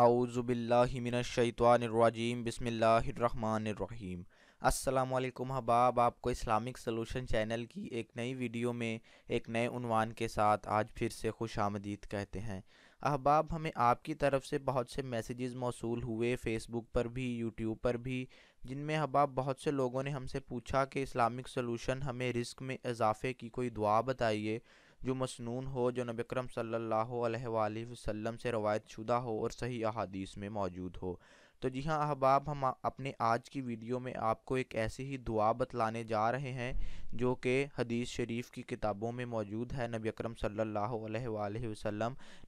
आउज़बिल्लिमिनशैतवानरजीम बसमीम अल्लाम हबाब आपको इस्लामिक सलूशन चैनल की एक नई वीडियो में एक नए उनवान के साथ आज फिर से खुश आमदीद कहते हैं अहबाब हमें आपकी तरफ से बहुत से मैसेजेस मौसूल हुए फ़ेसबुक पर भी यूट्यूब पर भी जिनमें अहबाब बहुत से लोगों ने हमसे पूछा कि इस्लामिक सलूशन हमें रिस्क में इजाफ़े की कोई दुआ बताइए जो मसनून हो जो नबिक्रम करम सल्लल्लाहु से रवायत शुदा हो और सही अहादीस में मौजूद हो तो जी हाँ अहबाब हम अपने आज की वीडियो में आपको एक ऐसी ही दुआ बतलाने जा रहे हैं जो कि हदीस शरीफ की किताबों में मौजूद है नबी अकरम सल्लल्लाहु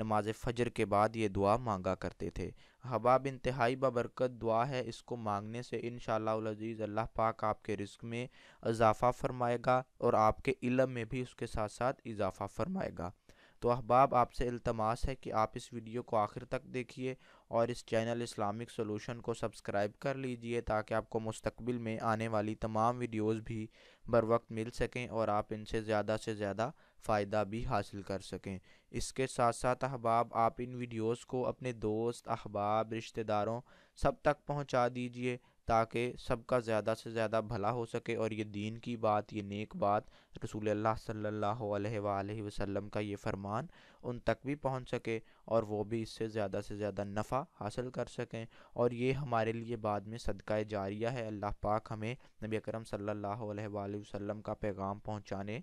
नमाज फजर के बाद ये दुआ मांगा करते थे अहबाब इंतहाई बबरकत दुआ है इसको मांगने से इन शजीज़ अल्लाह पाक आपके रिस्क में इजाफ़ा फरमाएगा और आपके इलम में भी उसके साथ साथ इजाफ़ा फरमाएगा तो अहबाब आपसे अल्तमास है कि आप इस वीडियो को आखिर तक देखिए और इस चैनल इस्लामिक सोलूशन को सब्सक्राइब कर लीजिए ताकि आपको मुस्तबिल में आने वाली तमाम वीडियोज़ भी बर वक्त मिल सकें और आप इनसे ज़्यादा से ज़्यादा फ़ायदा भी हासिल कर सकें इसके साथ साथ अहबाब आप इन वीडियोज़ को अपने दोस्त अहबाब रिश्तेदारों सब तक पहुँचा दीजिए ताकि सबका ज़्यादा से ज़्यादा भला हो सके और ये दीन की बात ये नेक बात रसूल अल्लाह सल्लल्लाहु अलैहि वसल्लम का ये फ़रमान उन तक भी पहुंच सके और वो भी इससे ज़्यादा से ज़्यादा नफ़ा हासिल कर सकें और ये हमारे लिए बाद में सदका जारिया है अल्लाह पाक हमें नबी अकरम सल्लल्लाहु अलैहि वसल्लम का पैगाम पहुँचाने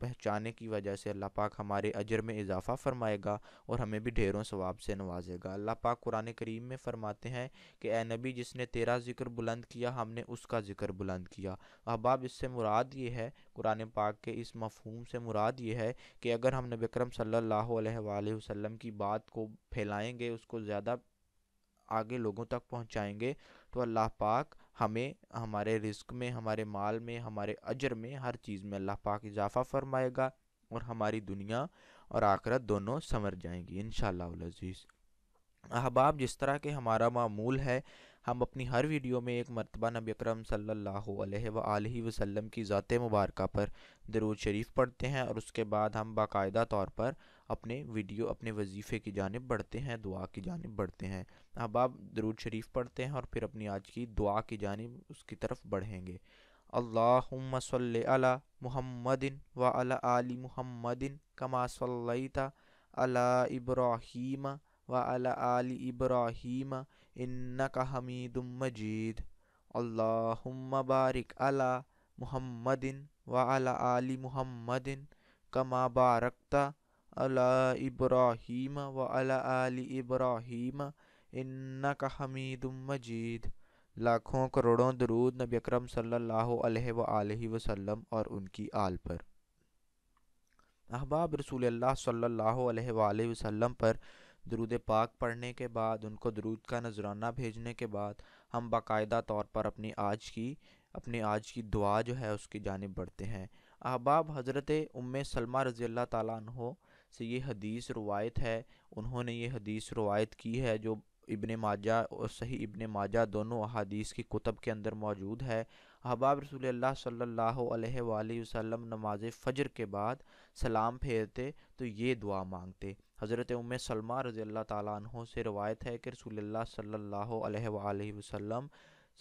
पहचाने की वजह से अल्लाह पाक हमारे अजर में इजाफ़ा फरमाएगा और हमें भी ढेरों सवाब से नवाजेगा अल्लाह पाक कुरान करीम में फ़रमाते हैं कि ए नबी जिसने तेरा ज़िक्र बुलंद किया हमने उसका ज़िक्र बुलंद किया अहबाब इससे मुराद ये है कुरान पाक के इस मफहूम से मुराद ये है कि अगर हम नबी करम सल्ला वसम की बात को फैलाएँगे उसको ज़्यादा आगे लोगों तक पहुँचाएँगे तो अल्लाह पाक हमें हमारे रिस्क में हमारे माल में हमारे अजर में हर चीज़ में अल्लाह पाक इजाफ़ा फरमाएगा और हमारी दुनिया और आखरत दोनों संवर जाएंगी इन शजीज़ अहबाब जिस तरह के हमारा मामूल है हम अपनी हर वीडियो में एक मरतबा नबी अक्रम सल्लल्लाहु की ज़ात मुबारक पर दरूद शरीफ पढ़ते हैं और उसके बाद हम बाकायदा तौर पर अपने वीडियो अपने वजीफ़े की जानब बढ़ते हैं दुआ की जानब बढ़ते हैं अब आप दरूद शरीफ पढ़ते हैं और फिर अपनी आज की दुआ की जानब उसकी तरफ बढ़ेंगे अल्ला मुहमदिन व अला मुहमदिन कमा सल्लैता अला इब्राहिम व अला इब्राहिम इब्राहीम इन्नका हमीदुम मजीद अल्लाहुम्म अला महमदिन व अला महमदिन कमा बारकता अला इब्राहिम व अला इब्राहिम इन्ना का हमीद मजीद लाखों करोड़ों दरूद नबी अकरम सल्लल्लाहु अलैहि वसल्लम और उनकी आल पर अहबाब रसूल अल्लाह सल्लल्लाहु अलैहि वसल्लम पर दरूद पाक पढ़ने के बाद उनको दरूद का नजराना भेजने के बाद हम बाकायदा तौर पर अपनी आज की अपनी आज की दुआ जो है उसकी जानब बढ़ते हैं अहबाब हज़रत उम सलमा रज़ी अल्लाह तु से ये हदीस रवायत है उन्होंने ये हदीस रवायत की है जो इबन माजा और सही इबन माजा दोनों अहादीस की कुतब के अंदर मौजूद है अहबाब रसूल सल्ला वसम नमाज फ़जर के बाद सलाम फेरते तो ये दुआ मांगते हज़रत उम सलमा रज़ी अल्लाह तहों से रवायत है कि रसूल सल्ला वसम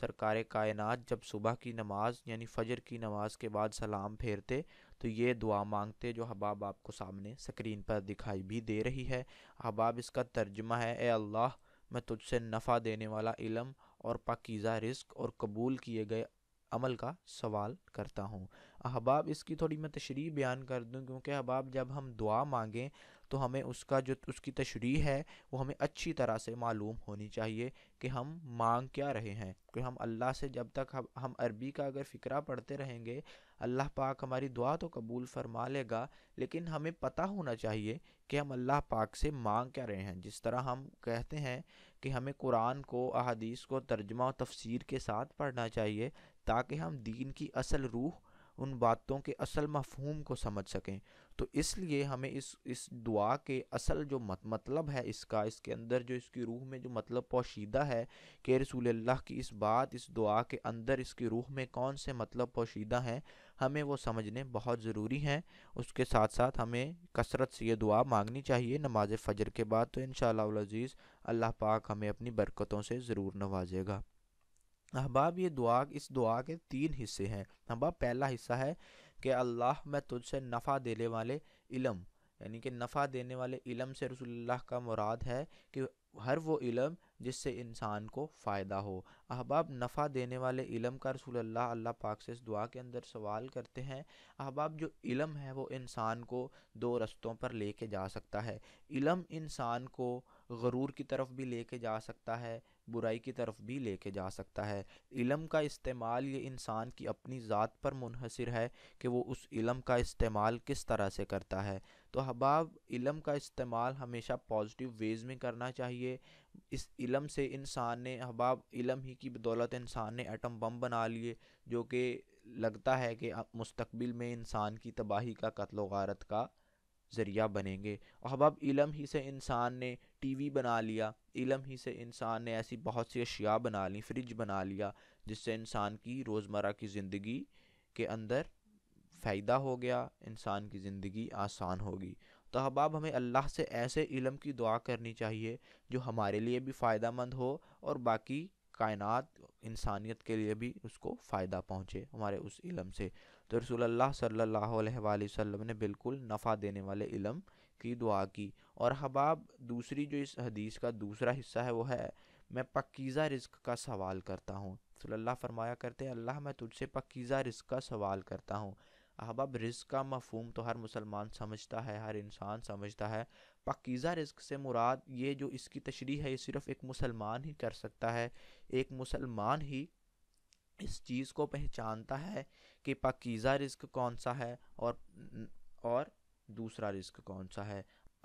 सरकार कायनत जब सुबह की नमाज़ यानी फ़जर की नमाज़ के बाद सलाम फेरते तो ये दुआ मांगते जो हबाब आपको सामने स्क्रीन पर दिखाई भी दे रही है अहबाब इसका तर्जमा है ए अल्लाह मैं तुझसे नफ़ा देने वाला इलम और पाकिज़ा रिस्क और कबूल किए गए अमल का सवाल करता हूँ अहबाब इसकी थोड़ी मैं तशरी बयान कर दूँ क्योंकि अहबाब जब हम दुआ मांगें तो हमें उसका जो उसकी तशरी है वो हमें अच्छी तरह से मालूम होनी चाहिए कि हम मांग क्या रहे हैं कि हम अल्लाह से जब तक हम हम अरबी का अगर फ़िक्रा पढ़ते रहेंगे अल्लाह पाक हमारी दुआ तो कबूल फरमा लेगा लेकिन हमें पता होना चाहिए कि हम अल्लाह पाक से मांग क्या रहे हैं जिस तरह हम कहते हैं कि हमें कुरान को अदीस को तर्जमा और तफसीर के साथ पढ़ना चाहिए ताकि हम दीन की असल रूह उन बातों के असल मफहूम को समझ सकें तो इसलिए हमें इस इस दुआ के असल जो मत, मतलब है इसका इसके अंदर जो इसकी रूह में जो मतलब पोशीदा है कि रसूल अल्लाह की इस बात इस दुआ के अंदर इसकी रूह में कौन से मतलब पोशीदा हैं हमें वो समझने बहुत ज़रूरी हैं उसके साथ साथ हमें कसरत से ये दुआ मांगनी चाहिए नमाज फ़जर के बाद तो इन शजीज अल्लाह पाक हमें अपनी बरकतों से ज़रूर नवाजेगा अहबाब ये दुआ इस दुआ के तीन हिस्से हैं अहबाब पहला हिस्सा है कि अल्लाह मैं तुझसे नफ़ा देने वाले इलम यानी कि नफ़ा देने वाले इलम से रसोल्ला का मुराद है कि हर वो इलम जिससे इंसान को फ़ायदा हो अहबाब नफ़ा देने वाले इलम का रसूल अल्लाह अल्लाह पाक से इस दुआ के अंदर सवाल करते हैं अहबाब जो इलम है वो इंसान को दो रस्तों पर लेके जा सकता है इलम इंसान को गरूर की तरफ भी लेके जा सकता है बुराई की तरफ भी लेके जा सकता है इलम का इस्तेमाल ये इंसान की अपनी ज़ात पर मुनहसर है कि वो उस इलम का इस्तेमाल किस तरह से करता है तो हबाब इलम का इस्तेमाल हमेशा पॉजिटिव वेज़ में करना चाहिए इस इलम से इंसान ने हबाब इलम ही की बदौलत इंसान ने एटम बम बना लिए जो कि लगता है कि मुस्तबिल में इंसान की तबाही का कत्ल वारत का ज़रिया बनेंगे और हबाब इलम ही से इंसान ने टीवी बना लिया इलम ही से इंसान ने ऐसी बहुत सी अशिया बना ली फ्रिज बना लिया जिससे इंसान की रोज़मर्रा की ज़िंदगी के अंदर फ़ायदा हो गया इंसान की ज़िंदगी आसान होगी तो अहबाब हमें अल्लाह से ऐसे इलम की दुआ करनी चाहिए जो हमारे लिए भी फ़ायदा मंद हो और बाकी कायनात इंसानियत के लिए भी उसको फ़ायदा पहुँचे हमारे उस इलम से तो रसूलुल्लाह सल्लल्लाहु ने बिल्कुल नफ़ा देने वाले इलम की दुआ की और हबाब दूसरी जो इस हदीस का दूसरा हिस्सा है वो है मैं पकीज़ा रिस्क का सवाल करता हूँ रसोल्ला फरमाया करते हैं अल्लाह मैं तुझसे पकीज़ा रिस्क का सवाल करता हूँ अहबाब रिस्क का मफहम तो हर मुसलमान समझता है हर इंसान समझता है पकीज़ा रिस्क से मुराद ये जो इसकी तशरी है ये सिर्फ़ एक मुसलमान ही कर सकता है एक मुसलमान ही इस चीज़ को पहचानता है कि पकीज़ा रिस्क कौन सा है और और दूसरा रिस्क कौन सा है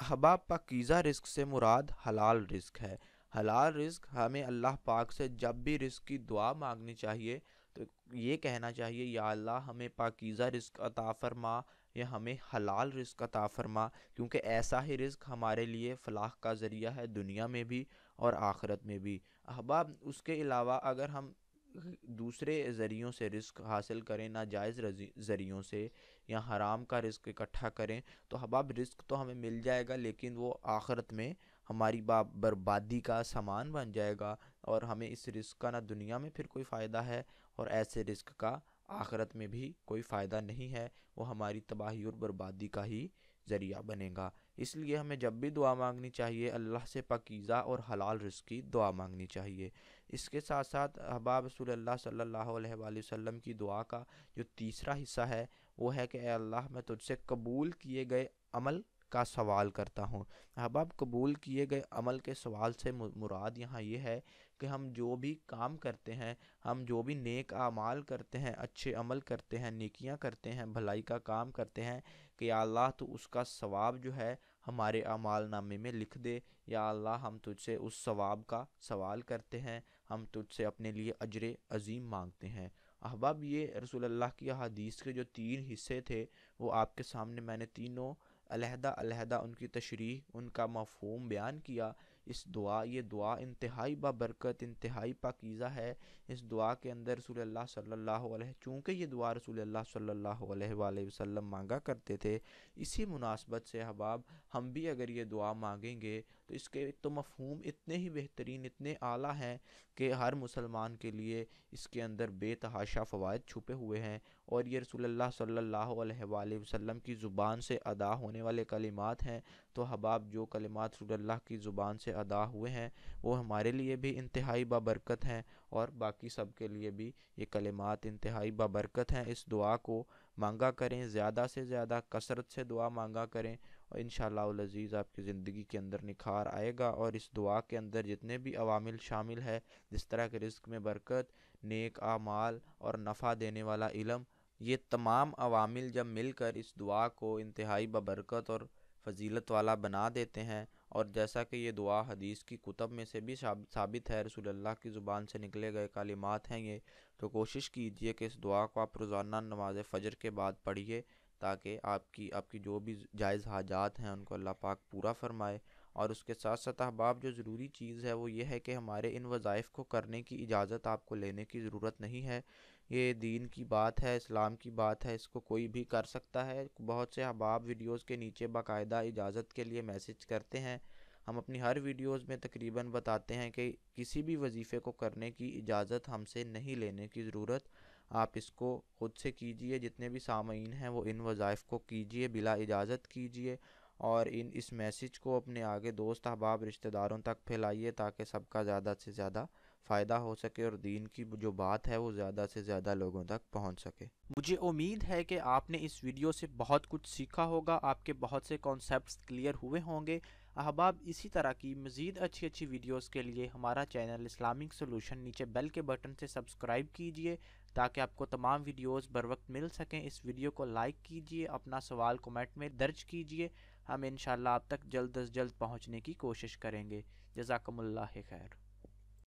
हबा पकीज़ा रिस्क से मुराद हलाल रिस्क है हलाल रिस्क हमें अल्लाह पाक से जब भी रिस्क की दुआ मांगनी चाहिए तो ये कहना चाहिए या अल्लाह हमें पाकिज़ा रिस्क अता फरमा या हमें हलाल रिस्क अता फरमा क्योंकि ऐसा ही रिस्क हमारे लिए फलाह का ज़रिया है दुनिया में भी और आखरत में भी अहबाब उसके अलावा अगर हम दूसरे ज़रियों से रिस्क हासिल करें ना जायज़ ज़रियों से या हराम का रिस्क इकट्ठा करें तो हबाब रिस्क तो हमें मिल जाएगा लेकिन वो आखरत में हमारी बा बर्बादी का सामान बन जाएगा और हमें इस रिस्क का ना दुनिया में फिर कोई फ़ायदा है और ऐसे रिस्क का आखरत में भी कोई फ़ायदा नहीं है वो हमारी तबाही और बर्बादी का ही ज़रिया बनेगा इसलिए हमें जब भी दुआ मांगनी चाहिए अल्लाह से पकीज़ा और हलाल रिस्क की दुआ मांगनी चाहिए इसके साथ साथ अहबाब रसोल्ला सल्ला वसम की दुआ का जो तीसरा हिस्सा है वो है कि अल्लाह मैं तुझसे कबूल किए गए अमल का सवाल करता हूँ अहबाब कबूल किए गए अमल के सवाल से मुराद यहाँ ये यह है कि हम जो भी काम करते हैं हम जो भी नेक आमाल करते हैं अच्छे अमल करते हैं नेकियां करते हैं भलाई का काम करते हैं कि अल्लाह तो उसका सवाब जो है हमारे अमाल नामे में लिख दे या अल्लाह हम तुझसे उस सवाब का सवाल करते हैं हम तुझसे अपने लिए अजर अजीम मांगते हैं अहबाब ये अल्लाह की हदीस के जो तीन हिस्से थे वो आपके सामने मैंने तीनों अलहदा अलहदा उनकी तशरीह उनका मफहम बयान किया इस दुआ ये दुआ इंतहाई बरकत इंतहाई पाकिजा है इस दुआ के अंदर रसूल अलैहि चूँकि ये दुआ रसूल सल्ला वसल्लम मांगा करते थे इसी मुनासबत से अहबाब हम भी अगर ये दुआ मांगेंगे तो इसके तो मफहूम इतने ही बेहतरीन इतने आला हैं कि हर मुसलमान के लिए इसके अंदर बेतहाशा फ़वाद छुपे हुए हैं और ये रसोल्ला सल्ला वसम की ज़ुबान से अदा होने वाले कलिमात हैं तो हबाब जो कलिमात रसोल्ला की ज़ुबान से अदा हुए हैं वो हमारे लिए भी इंतहाई बाबरकत हैं और बाकी सब के लिए भी ये कलिमात इंतहाई बाबरकत हैं इस दुआ को मांगा करें ज़्यादा से ज़्यादा कसरत से दुआ मांगा करें और इन शजीज़ आपकी ज़िंदगी के अंदर निखार आएगा और इस दुआ के अंदर जितने भी अवामिल शामिल है जिस तरह के रिस्क में बरकत नेक आमाल और नफ़ा देने वाला इलम ये तमाम अवामिल जब मिलकर इस दुआ को इंतहाई बबरकत और फजीलत वाला बना देते हैं और जैसा कि ये दुआ हदीस की कुतब में से भी साबित है अल्लाह की ज़ुबान से निकले गए कालिमात हैं ये तो कोशिश कीजिए कि इस दुआ को आप रोज़ाना नमाज फ़जर के बाद पढ़िए ताकि आपकी आपकी जो भी जायज़ हाजात हैं उनको अल्लाह पाक पूरा फरमाए और उसके साथ साथ अहबाब जो ज़रूरी चीज़ है वो ये है कि हमारे इन वज़ाइफ को करने की इजाज़त आपको लेने की ज़रूरत नहीं है ये दीन की बात है इस्लाम की बात है इसको कोई भी कर सकता है बहुत से अहबाब वीडियोज़ के नीचे बाकायदा इजाज़त के लिए मैसेज करते हैं हम अपनी हर वीडियोस में तकरीबन बताते हैं कि किसी भी वजीफ़े को करने की इजाज़त हमसे नहीं लेने की ज़रूरत आप इसको ख़ुद से कीजिए जितने भी सामीन हैं वो इन वज़ाइफ को कीजिए बिला इजाज़त कीजिए और इन इस मैसेज को अपने आगे दोस्त अहबाब रिश्तेदारों तक फैलाइए ताकि सबका ज़्यादा से ज़्यादा फ़ायदा हो सके और दीन की जो बात है वो ज़्यादा से ज़्यादा लोगों तक पहुंच सके मुझे उम्मीद है कि आपने इस वीडियो से बहुत कुछ सीखा होगा आपके बहुत से कॉन्सेप्ट्स क्लियर हुए होंगे अहबाब इसी तरह की मज़ीद अच्छी अच्छी वीडियोस के लिए हमारा चैनल इस्लामिक सोलूशन नीचे बेल के बटन से सब्सक्राइब कीजिए ताकि आपको तमाम वीडियोज़ बर वक्त मिल सकें इस वीडियो को लाइक कीजिए अपना सवाल कमेंट में दर्ज कीजिए हम इन आप तक जल्द अज जल्द पहुँचने की कोशिश करेंगे जजाकमल्ला खैर